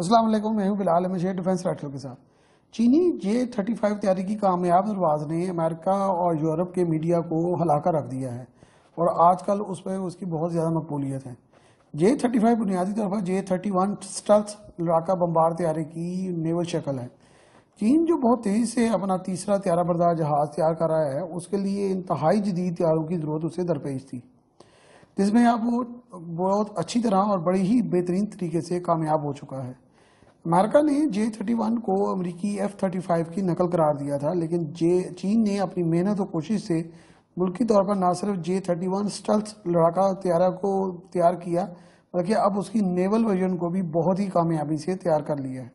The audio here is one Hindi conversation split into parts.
असलम मैं हूँ बिलाल अहमद शेख डिफेंस राइटर के साथ चीनी जे थर्टी फाइव तैयारी की कामयाब जरवाज ने अमेरिका और यूरोप के मीडिया को हलाकर रख दिया है और आजकल उस पर उसकी बहुत ज़्यादा मकबूलियत है जे थर्टी फाइव बुनियादी तौर पर जे थर्टी वन स्टल्थ लड़ाका बम्बार तैयारी की नेवल शक्ल है चीन जो बहुत तेज़ी से अपना तीसरा त्यारा बरदार जहाज़ तैयार कर रहा है उसके लिए इंतहाई जदीद तैयारों की ज़रूरत उसे दरपेश थी जिसमें आप वो बहुत अच्छी तरह और बड़ी ही बेहतरीन तरीके से कामयाब हो चुका है अमेरिका ने जे थर्टी वन को अमरीकी एफ थर्टी फाइव की नकल करार दिया था लेकिन जे चीन ने अपनी मेहनत और कोशिश से मुल्की तौर पर ना सिर्फ जे थर्टी वन स्टल्स लड़ाका त्यारा को तैयार किया बल्कि अब उसकी नेवल वर्जन को भी बहुत ही कामयाबी से तैयार कर लिया है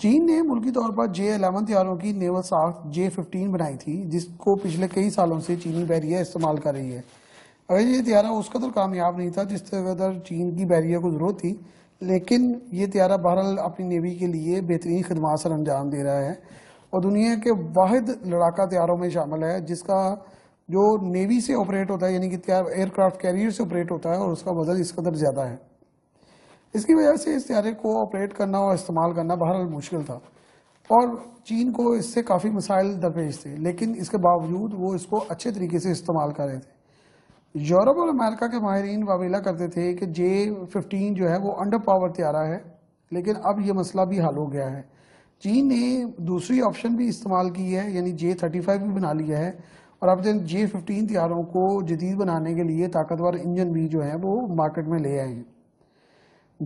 चीन ने मुल्की तौर पर जे अलेवन त्यारों की नेवल साख जे फिफ्टीन बनाई थी जिसको पिछले कई सालों से चीनी बैरिया इस्तेमाल कर रही है अगर ये त्यारा उस कदर तो कामयाब नहीं था जिस कदर चीन की बैरियर को ज़रूरत थी लेकिन ये त्यारा बहरहाल अपनी नेवी के लिए बेहतरीन खदमात सर अंजाम दे रहा है और दुनिया के वाद लड़ाका त्यारों में शामिल है जिसका जो नेवी से ऑपरेट होता है यानी कि त्यार एयरक्राफ्ट कैरियर से ऑपरेट होता है और उसका वजन इस कदर ज़्यादा है इसकी वजह से इस त्यारे को ऑपरेट करना और इस्तेमाल करना बहरहाल मुश्किल था और चीन को इससे काफ़ी मसाइल दरपेश थे लेकिन इसके बावजूद वो इसको अच्छे तरीके से इस्तेमाल कर रहे थे यूरोप और अमेरिका के माहरीन वावेला करते थे कि जे फिफ्टीन जो है वो अंडर पावर त्यारा है लेकिन अब ये मसला भी हल हो गया है चीन ने दूसरी ऑप्शन भी इस्तेमाल की है यानी जे थर्टी फाइव भी बना लिया है और अब जे फिफ्टीन त्यारों को जदीद बनाने के लिए ताकतवर इंजन भी जो है वो मार्केट में ले आए हैं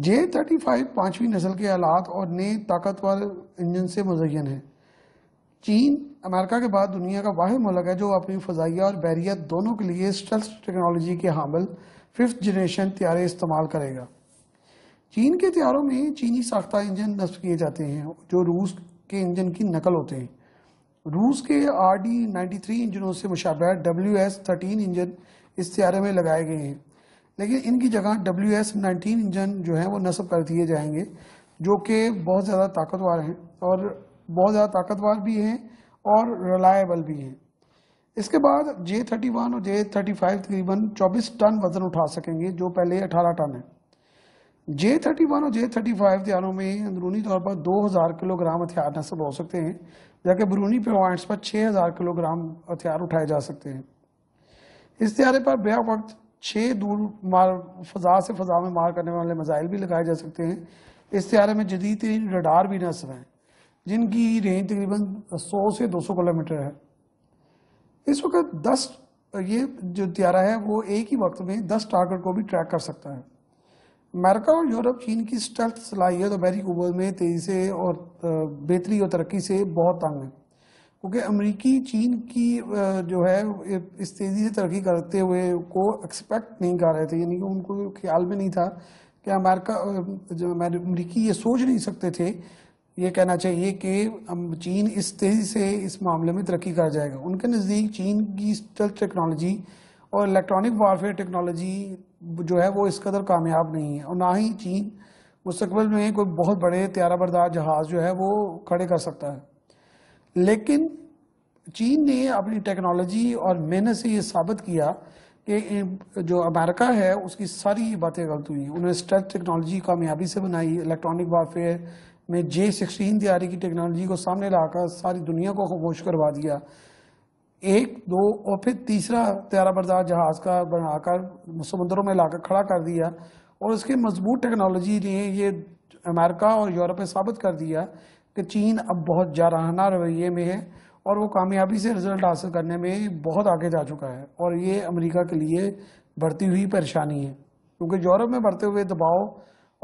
जे थर्टी फाइव पाँचवीं नस्ल के आलात और नए ताकतवर इंजन से मुजयन है चीन अमेरिका के बाद दुनिया का वाहि मुल्क है जो अपनी फजाइया और बैरियत दोनों के लिए स्टल्स टेक्नोलॉजी के हामिल फिफ्थ जनरेशन त्यारे इस्तेमाल करेगा चीन के त्यारों में चीनी साख्ता इंजन नस्ब किए जाते हैं जो रूस के इंजन की नकल होते हैं रूस के आर डी नाइन्टी थ्री इंजनों से मुशाबहत डब्ल्यू एस थर्टीन इंजन इस त्यारे में लगाए गए हैं लेकिन इनकी जगह डब्ल्यू एस नाइनटीन इंजन जो हैं वो नस्ब कर दिए जाएंगे जो कि बहुत ज़्यादा ताकतवर हैं और बहुत ज़्यादा ताकतवर भी हैं और रिलायबल भी हैं इसके बाद जे थर्टी वन और जे थर्टी फाइव तकरीबन चौबीस टन वजन उठा सकेंगे जो पहले अठारह टन है जे थर्टी वन और जे थर्टी फाइव हथियारों में अंदरूनी तौर पर दो हज़ार किलोग्राम हथियार नस्ल हो सकते हैं जबकि बरूनी पॉइंट्स पर छः हज़ार किलोग्राम हथियार उठाए जा सकते हैं इस त्यारे पर बया वक्त छः दूर मार फजा से फजा में मार करने वाले मिज़ाइल भी लगाए जा सकते हैं इस त्यारे में जदीद तरीन रडार भी नस्ब हैं जिनकी रेंज तकरीबन 100 से 200 किलोमीटर है इस वक्त 10 ये जो त्यारा है वो एक ही वक्त में 10 टारगेट को भी ट्रैक कर सकता है अमेरिका और यूरोप चीन की स्टेल्थ सलाहियत और बहरी कुबत में तेज़ी से और बेहतरी और तरक्की से बहुत तंग है क्योंकि अमरीकी चीन की जो है इस तेज़ी से तरक्की करते हुए को एक्सपेक्ट नहीं कर रहे थे यानी कि उनको ख्याल में नहीं था कि अमेरिका जो अमेरिकी ये सोच नहीं सकते थे ये कहना चाहिए कि हम चीन इस तेज़ी से इस मामले में तरक्की कर जाएगा उनके नज़दीक चीन की स्टल्थ टेक्नोलॉजी और इलेक्ट्रॉनिक वारफेयर टेक्नोलॉजी जो है वो इस कदर कामयाब नहीं है और ना ही चीन मुस्तबल में कोई बहुत बड़े त्यारा बरदार जहाज़ जो है वो खड़े कर सकता है लेकिन चीन ने अपनी टेक्नोलॉजी और मेहनत से ये साबित किया कि जो अमेरिका है उसकी सारी बातें गलत हुई हैं उन्होंने स्टर्च टेक्नोलॉजी कामयाबी से बनाई इलेक्ट्रॉनिक वारफेयर મે J16 તિયારીની ટેકનોલોજી કો સામેલા આકર ساری દુનિયા કો ખુખોશ કરવા દિયા એક દો ઓર ફિર તીસરા તિયારા બરદાર જહાજ કા બનાકર સમુદરો મે લાકર ખડા કર દિયા ઓર ઉસકી મજબૂત ટેકનોલોજી દે યે અમેરિકા ઓર યુરોપ મે સાબત કર દિયા કે ચીન અબ બહોત જરાહના રવિયે મે હે ઓર વો કਾਮયાબી સે રિઝલ્ટ હાصل karne મે બહોત આગે જા ચુકા હે ઓર યે અમેરિકા કે લિયે બરતી હુઈ પરેશાની હે ક્યોકી યુરોપ મે બરતે હુએ દબાવ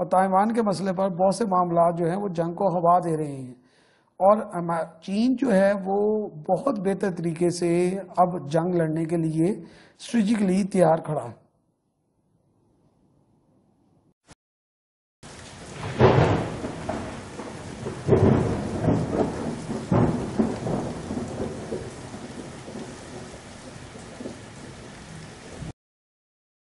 और ताइवान के मसले पर बहुत से मामला जो हैं वो जंग को हवा दे रहे हैं और चीन जो है वो बहुत बेहतर तरीके से अब जंग लड़ने के लिए स्ट्रेटिकली तैयार खड़ा है